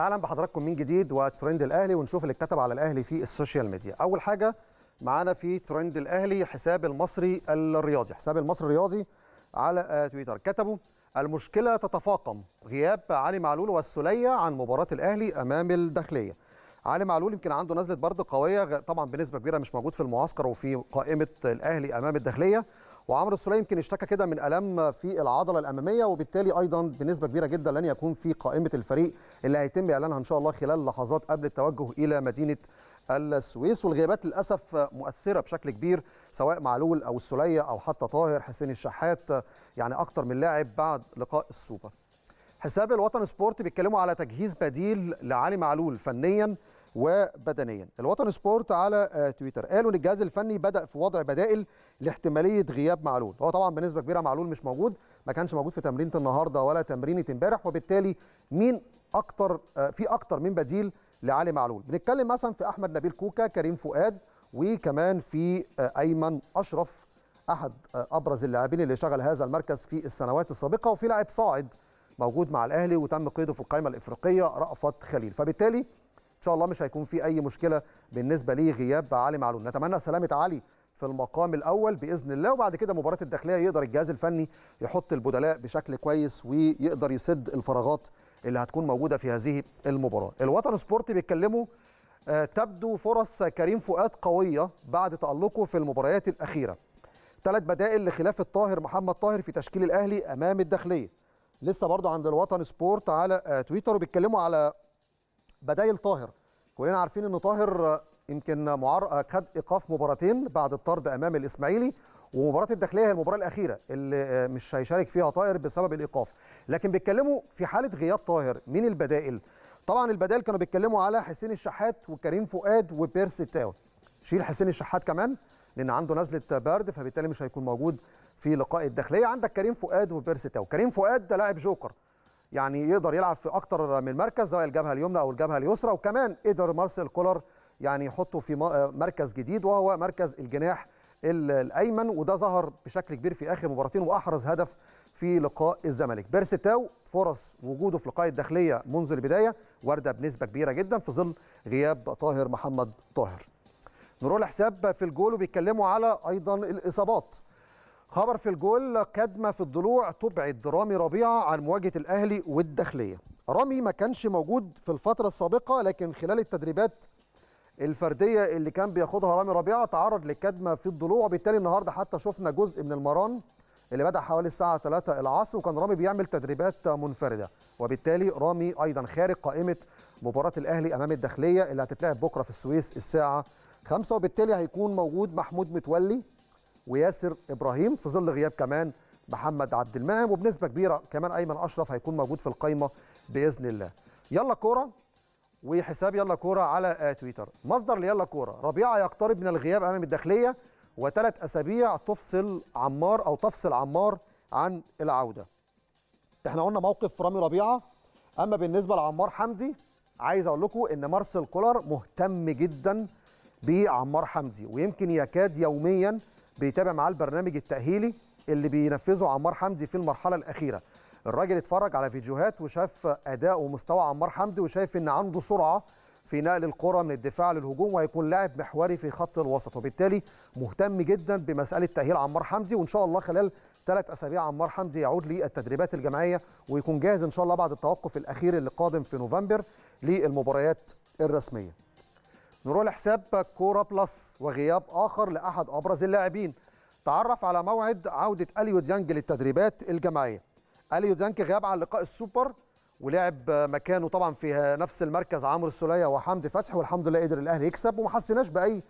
اهلا بحضراتكم من جديد وترند الاهلي ونشوف اللي اتكتب على الاهلي في السوشيال ميديا اول حاجه معانا في ترند الاهلي حساب المصري الرياضي حساب المصري الرياضي على آه، تويتر كتبوا المشكله تتفاقم غياب علي معلول والسليه عن مباراه الاهلي امام الداخليه علي معلول يمكن عنده نزله برد قويه طبعا بنسبه كبيره مش موجود في المعسكر وفي قائمه الاهلي امام الداخليه وعمرو السليم يمكن اشتكى كده من الام في العضله الاماميه وبالتالي ايضا بنسبه كبيره جدا لن يكون في قائمه الفريق اللي هيتم اعلانها ان شاء الله خلال لحظات قبل التوجه الى مدينه السويس والغيابات للاسف مؤثره بشكل كبير سواء معلول او السليه او حتى طاهر حسين الشحات يعني اكتر من لاعب بعد لقاء السوبر حساب الوطن سبورت بيتكلموا على تجهيز بديل لعلي معلول فنيا وبدنيا الوطن سبورت على آه، تويتر قالوا ان الجهاز الفني بدا في وضع بدائل لاحتماليه غياب معلول هو طبعا بنسبه كبيره معلول مش موجود ما كانش موجود في تمرينه النهارده ولا تمرينه امبارح وبالتالي مين اكتر آه، في اكتر من بديل لعلي معلول بنتكلم مثلا في احمد نبيل كوكا كريم فؤاد وكمان في آه، ايمن اشرف احد ابرز اللاعبين اللي شغل هذا المركز في السنوات السابقه وفي لاعب صاعد موجود مع الاهلي وتم قيده في القائمه الافريقيه رأفت خليل فبالتالي ان شاء الله مش هيكون في اي مشكله بالنسبه لغياب علي معلول نتمنى سلامه علي في المقام الاول باذن الله وبعد كده مباراه الداخليه يقدر الجهاز الفني يحط البدلاء بشكل كويس ويقدر يسد الفراغات اللي هتكون موجوده في هذه المباراه الوطن سبورت بيتكلموا آه، تبدو فرص كريم فؤاد قويه بعد تالقه في المباريات الاخيره ثلاث بدائل لخلاف الطاهر محمد طاهر في تشكيل الاهلي امام الداخليه لسه برضه عند الوطن سبورت على آه، تويتر وبيتكلموا على بدايل طاهر كلنا عارفين ان طاهر آه، يمكن معر... آه، خد ايقاف مباراتين بعد الطرد امام الاسماعيلي ومباراه الداخليه هي المباراه الاخيره اللي آه، مش هيشارك فيها طاهر بسبب الايقاف لكن بيتكلموا في حاله غياب طاهر مين البدائل طبعا البدائل كانوا بيتكلموا على حسين الشحات وكريم فؤاد وبيرسي تاو شيل حسين الشحات كمان لان عنده نزله برد فبالتالي مش هيكون موجود في لقاء الداخليه عندك كريم فؤاد وبيرسي تاو كريم فؤاد ده لاعب جوكر يعني يقدر يلعب في اكتر من مركز سواء الجبهه اليمنى او الجبهه اليسرى وكمان قدر مارسيل كولر يعني يحطه في آه، مركز جديد وهو مركز الجناح الايمن وده ظهر بشكل كبير في اخر مباراتين واحرز هدف في لقاء الزمالك بيرستاو فرص وجوده في لقاء الداخليه منذ البدايه وارده بنسبه كبيره جدا في ظل غياب طاهر محمد طاهر نروح الحساب في الجول وبيتكلموا على ايضا الاصابات خبر في الجول كدمة في الضلوع تبعد رامي ربيعة عن مواجهة الأهلي والداخلية رامي ما كانش موجود في الفترة السابقة لكن خلال التدريبات الفردية اللي كان بياخدها رامي ربيعة تعرض لكدمة في الضلوع وبالتالي النهاردة حتى شفنا جزء من المران اللي بدأ حوالي الساعة 3 العصر وكان رامي بيعمل تدريبات منفردة وبالتالي رامي أيضا خارج قائمة مباراة الأهلي أمام الداخلية اللي هتتلعب بكرة في السويس الساعة 5 وبالتالي هيكون موجود محمود متولي وياسر ابراهيم في ظل غياب كمان محمد عبد المنعم وبنسبه كبيره كمان ايمن اشرف هيكون موجود في القايمه باذن الله يلا كوره وحساب يلا كوره على آه، تويتر مصدر ليلا كوره ربيعه يقترب من الغياب امام الداخليه وثلاث اسابيع تفصل عمار او تفصل عمار عن العوده احنا قلنا موقف رامي ربيعه اما بالنسبه لعمار حمدي عايز اقول لكم ان مارسيل كولر مهتم جدا بعمار حمدي ويمكن يكاد يوميا بيتابع معاه البرنامج التاهيلي اللي بينفذه عمار حمدي في المرحله الاخيره الراجل اتفرج على فيديوهات وشاف اداء ومستوى عمار حمدي وشايف ان عنده سرعه في نقل الكره من الدفاع للهجوم وهيكون لاعب محوري في خط الوسط وبالتالي مهتم جدا بمساله تاهيل عمار حمدي وان شاء الله خلال ثلاث اسابيع عمار حمدي يعود للتدريبات الجماعيه ويكون جاهز ان شاء الله بعد التوقف الاخير اللي قادم في نوفمبر للمباريات الرسميه نروح لحساب كوره بلس وغياب اخر لاحد ابرز اللاعبين تعرف على موعد عوده اليو ديانج للتدريبات الجماعيه اليو ديانج غياب عن لقاء السوبر ولعب مكانه طبعا في نفس المركز عمرو السوليه وحمدي فتحي والحمد لله قدر الاهلي يكسب وما حسيناش باي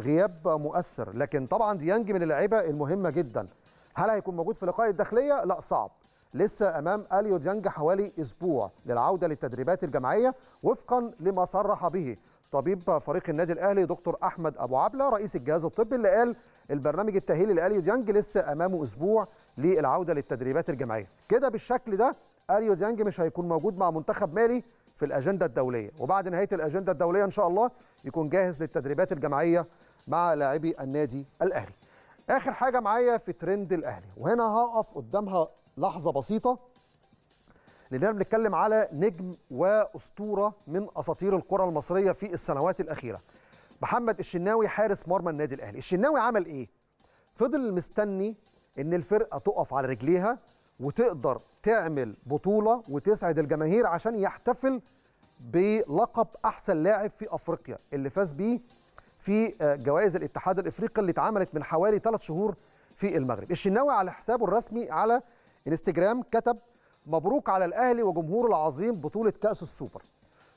غياب مؤثر لكن طبعا ديانج من اللعيبه المهمه جدا هل هيكون موجود في لقاء الداخليه لا صعب لسه امام اليو ديانج حوالي اسبوع للعوده للتدريبات الجماعيه وفقا لما صرح به طبيب فريق النادي الاهلي دكتور احمد ابو عبله رئيس الجهاز الطبي اللي قال البرنامج التاهيلي لاليو ديانج لسه امامه اسبوع للعوده للتدريبات الجماعيه كده بالشكل ده اليو ديانج مش هيكون موجود مع منتخب مالي في الاجنده الدوليه وبعد نهايه الاجنده الدوليه ان شاء الله يكون جاهز للتدريبات الجماعيه مع لاعبي النادي الاهلي اخر حاجه معايا في ترند الاهلي وهنا هقف قدامها لحظه بسيطه لاننا بنتكلم على نجم واسطوره من اساطير الكره المصريه في السنوات الاخيره محمد الشناوي حارس مرمى النادي الاهلي الشناوي عمل ايه فضل مستني ان الفرقه تقف على رجليها وتقدر تعمل بطوله وتسعد الجماهير عشان يحتفل بلقب احسن لاعب في افريقيا اللي فاز بيه في آه، جوائز الاتحاد الافريقي اللي اتعملت من حوالي ثلاث شهور في المغرب الشناوي على حسابه الرسمي على انستجرام كتب مبروك على الاهلي وجمهوره العظيم بطوله كاس السوبر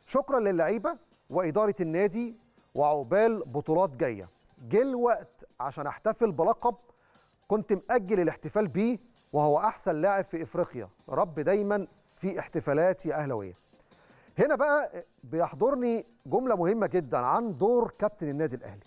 شكرا للعيبه واداره النادي وعقبال بطولات جايه جه الوقت عشان احتفل بلقب كنت مأجل الاحتفال بيه وهو احسن لاعب في افريقيا رب دايما في احتفالات يا اهلاويه هنا بقى بيحضرني جمله مهمه جدا عن دور كابتن النادي الاهلي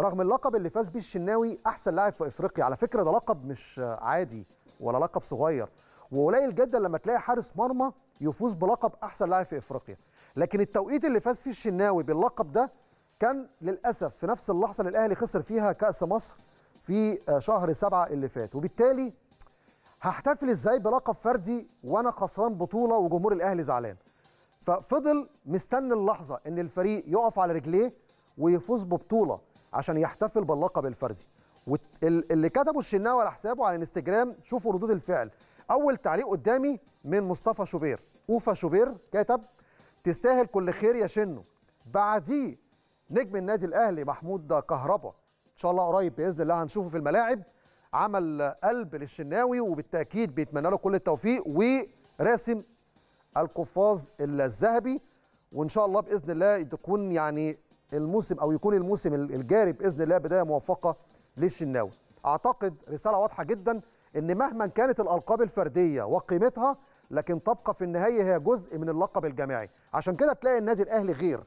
رغم اللقب اللي فاز بيه الشناوي احسن لاعب في افريقيا على فكره ده لقب مش عادي ولا لقب صغير وقليل جدا لما تلاقي حارس مرمى يفوز بلقب احسن لاعب في افريقيا لكن التوقيت اللي فاز فيه الشناوي باللقب ده كان للاسف في نفس اللحظه اللي الاهلي خسر فيها كاس مصر في آه، شهر سبعة اللي فات وبالتالي هحتفل ازاي بلقب فردي وانا خسران بطوله وجمهور الاهلي زعلان ففضل مستني اللحظه ان الفريق يقف على رجليه ويفوز ببطوله عشان يحتفل باللقب الفردي واللي كتبه الشناوي على حسابه على الانستجرام شوفوا ردود الفعل اول تعليق قدامي من مصطفى شوبير اوفا شوبير كتب تستاهل كل خير يا شنو بعديه نجم النادي الاهلي محمود كهربا ان شاء الله قريب باذن الله هنشوفه في الملاعب عمل قلب للشناوي وبالتاكيد بيتمنى له كل التوفيق وراسم القفاز الذهبي وان شاء الله باذن الله تكون يعني الموسم او يكون الموسم الجاري باذن الله بدايه موفقه للشناوي اعتقد رساله واضحه جدا ان مهما كانت الالقاب الفرديه وقيمتها لكن تبقى في النهايه هي جزء من اللقب الجماعي عشان كده تلاقي النادي الاهلي غير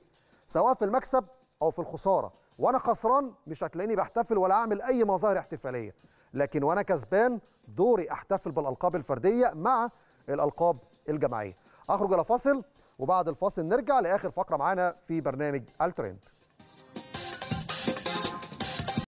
سواء في المكسب او في الخساره وانا خسران مش هتلاقيني بحتفل ولا اعمل اي مظاهر احتفاليه لكن وانا كسبان دوري احتفل بالالقاب الفرديه مع الالقاب الجماعيه اخرج الى فاصل وبعد الفاصل نرجع لاخر فقره معانا في برنامج الترند